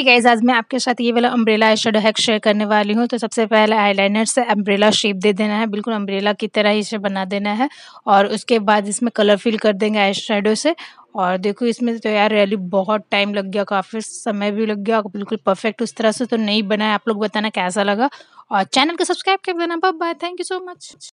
ठीक है आज मैं आपके साथ ये वाला umbrella eye shadow hack share करने वाली हूँ तो सबसे पहले आईलाइनर से अम्ब्रेला शेप दे देना है बिल्कुल अम्ब्रेला की तरह ही इसे बना देना है और उसके बाद इसमें कलर फिल कर देंगे आई शेडो से और देखो इसमें तो यार रैली बहुत टाइम लग गया काफ़ी समय भी लग गया बिल्कुल परफेक्ट उस तरह से तो नहीं बना है आप लोग बताना कैसा लगा और चैनल को सब्सक्राइब कर देना bye thank you so much